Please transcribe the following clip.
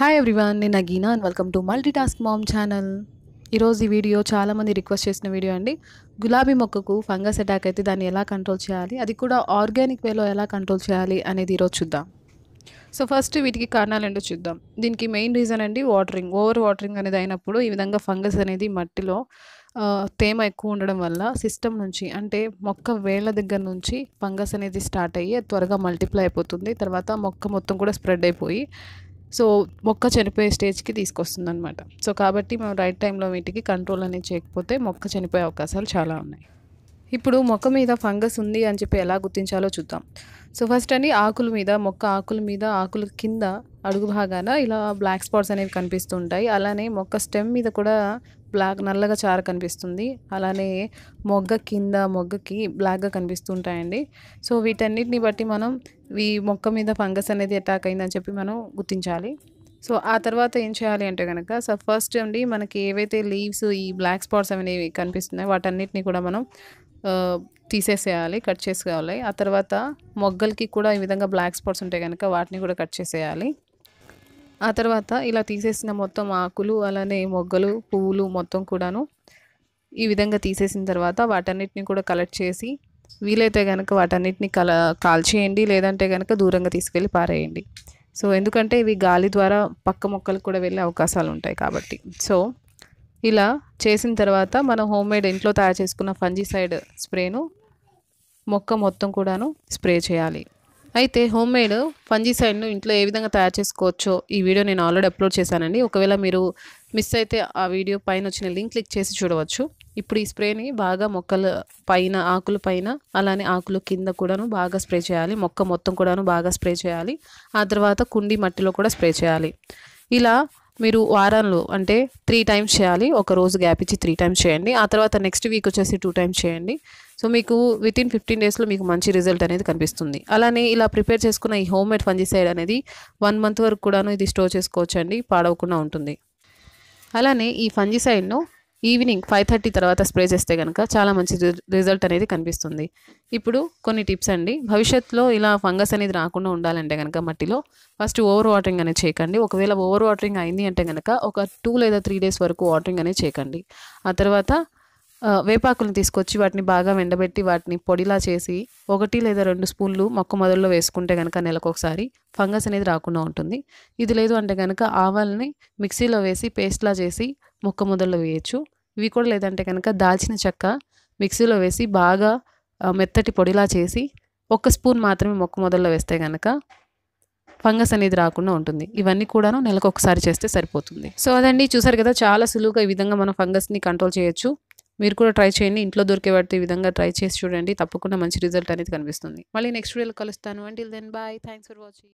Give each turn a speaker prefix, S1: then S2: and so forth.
S1: hi everyone నేను అగీనా and welcome to multitask mom channel ఈరోజు ఈ వీడియో చాలామంది రిక్వెస్ట్ చేసిన వీడియో అండి గులాబీ మొక్కకు ఫంగస్ అటాక్ అయితే దాన్ని ఎలా కంట్రోల్ చేయాలి అది కూడా ఆర్గానిక్ వేలో ఎలా కంట్రోల్ చేయాలి అనేది ఈరోజు చూద్దాం సో ఫస్ట్ వీటికి కారణాలు ఏంటో చూద్దాం దీనికి మెయిన్ రీజన్ అండి వాటరింగ్ ఓవర్ వాటరింగ్ అనేది అయినప్పుడు ఈ విధంగా ఫంగస్ అనేది మట్టిలో తేమ ఎక్కువ ఉండడం వల్ల సిస్టమ్ నుంచి అంటే మొక్క వేళ్ళ దగ్గర నుంచి ఫంగస్ అనేది స్టార్ట్ అయ్యి త్వరగా మల్టిప్లై అయిపోతుంది తర్వాత మొక్క మొత్తం కూడా స్ప్రెడ్ అయిపోయి సో మొక్క చనిపోయే స్టేజ్కి తీసుకొస్తుంది అనమాట సో కాబట్టి మనం రైట్ టైంలో వీటికి కంట్రోల్ అనేది చేయకపోతే మొక్క చనిపోయే అవకాశాలు చాలా ఉన్నాయి ఇప్పుడు మొక్క మీద ఫంగస్ ఉంది అని చెప్పి ఎలా గుర్తించాలో చూద్దాం సో ఫస్ట్ అని ఆకుల మీద మొక్క ఆకుల మీద ఆకుల కింద అడుగు భాగాన ఇలా బ్లాక్ స్పాట్స్ అనేవి కనిపిస్తుంటాయి అలానే మొక్క స్టెమ్ మీద కూడా బ్లాక్ నల్లగా చార కనిపిస్తుంది అలానే మొగ్గ కింద మొగ్గకి బ్లాక్గా కనిపిస్తుంటాయండి సో వీటన్నిటిని బట్టి మనం ఈ మొక్క మీద ఫంగస్ అనేది అటాక్ అయిందని చెప్పి మనం గుర్తించాలి సో ఆ తర్వాత ఏం చేయాలి అంటే కనుక సో ఫస్ట్ అండి మనకి ఏవైతే లీవ్స్ ఈ బ్లాక్ స్పాట్స్ అనేవి కనిపిస్తున్నాయి వాటన్నిటిని కూడా మనం తీసేసేయాలి కట్ చేసుకోవాలి ఆ తర్వాత మొగ్గలకి కూడా ఈ విధంగా బ్లాక్ స్పాట్స్ ఉంటాయి కనుక వాటిని కూడా కట్ చేసేయాలి ఆ తర్వాత ఇలా తీసేసిన మొత్తం ఆకులు అలానే మొగ్గలు పువ్వులు మొత్తం కూడాను ఈ విధంగా తీసేసిన తర్వాత వాటన్నిటిని కూడా కలెక్ట్ చేసి వీలైతే కనుక వాటన్నిటిని కల కాల్చేయండి లేదంటే కనుక దూరంగా తీసుకెళ్ళి పారేయండి సో ఎందుకంటే ఇవి గాలి ద్వారా పక్క మొక్కలు కూడా వెళ్ళే అవకాశాలు ఉంటాయి కాబట్టి సో ఇలా చేసిన తర్వాత మనం హోమ్మేడ్ ఇంట్లో తయారు చేసుకున్న ఫంజీసైడ్ స్ప్రేను మొక్క మొత్తం కూడాను స్ప్రే చేయాలి అయితే హోమ్ మేడ్ ఫంజీసైడ్ను ఇంట్లో ఏ విధంగా తయారు చేసుకోవచ్చో ఈ వీడియో నేను ఆల్రెడీ అప్లోడ్ చేశానండి ఒకవేళ మీరు మిస్ అయితే ఆ వీడియో పైన వచ్చిన లింక్ క్లిక్ చేసి చూడవచ్చు ఇప్పుడు ఈ స్ప్రేని బాగా మొక్కల పైన ఆకుల పైన అలానే ఆకులు కింద కూడాను బాగా స్ప్రే చేయాలి మొక్క మొత్తం కూడాను బాగా స్ప్రే చేయాలి ఆ తర్వాత కుండి మట్టిలో కూడా స్ప్రే చేయాలి ఇలా మీరు వారంలో అంటే త్రీ టైమ్స్ చేయాలి ఒక రోజు గ్యాప్ ఇచ్చి త్రీ టైమ్స్ చేయండి ఆ తర్వాత నెక్స్ట్ వీక్ వచ్చేసి టూ టైమ్స్ చేయండి సో మీకు విత్ ఇన్ ఫిఫ్టీన్ డేస్లో మీకు మంచి రిజల్ట్ అనేది కనిపిస్తుంది అలానే ఇలా ప్రిపేర్ చేసుకున్న ఈ హోమ్ మేడ్ ఫంజిసైడ్ అనేది వన్ మంత్ వరకు కూడాను ఇది స్టోర్ చేసుకోవచ్చండి పాడవకుండా ఉంటుంది అలానే ఈ ఫంజిసైడ్ను ఈవినింగ్ ఫైవ్ థర్టీ తర్వాత స్ప్రే చేస్తే కనుక చాలా మంచి రిజల్ట్ అనేది కనిపిస్తుంది ఇప్పుడు కొన్ని టిప్స్ అండి భవిష్యత్తులో ఇలా ఫంగస్ అనేది రాకుండా ఉండాలంటే కనుక మట్టిలో ఫస్ట్ ఓవర్ వాటరింగ్ అనేది చేయకండి ఒకవేళ ఓవర్ వాటరింగ్ అయింది అంటే కనుక ఒక టూ లేదా త్రీ డేస్ వరకు వాటరింగ్ అనేది చేయకండి ఆ తర్వాత వేపాకులను తీసుకొచ్చి వాటిని బాగా ఎండబెట్టి వాటిని పొడిలా చేసి ఒకటి లేదా రెండు స్పూన్లు మొక్క మొదల్లో వేసుకుంటే కనుక నెలకొకసారి ఫంగస్ అనేది రాకుండా ఉంటుంది ఇది లేదు అంటే కనుక ఆవాలని మిక్సీలో వేసి పేస్ట్లా చేసి మొక్క మొదల్లో వేయచ్చు ఇవి కూడా లేదంటే కనుక దాల్చిన చెక్క మిక్సీలో వేసి బాగా మెత్తటి పొడిలా చేసి ఒక స్పూన్ మాత్రమే మొక్క మొదల్లో వేస్తే కనుక ఫంగస్ అనేది రాకుండా ఉంటుంది ఇవన్నీ కూడాను నెలకు ఒకసారి చేస్తే సరిపోతుంది సో అదండి చూసారు కదా చాలా సులువుగా ఈ విధంగా మనం ఫంగస్ని కంట్రోల్ చేయొచ్చు మీరు కూడా ట్రై చేయండి ఇంట్లో దొరికే వాటి ఈ విధంగా ట్రై చేసి చూడండి తప్పకుండా మంచి రిజల్ట్ అనేది కనిపిస్తుంది మళ్ళీ నెక్స్ట్ వీడియోలో కలుస్తాను until then bye thanks for watching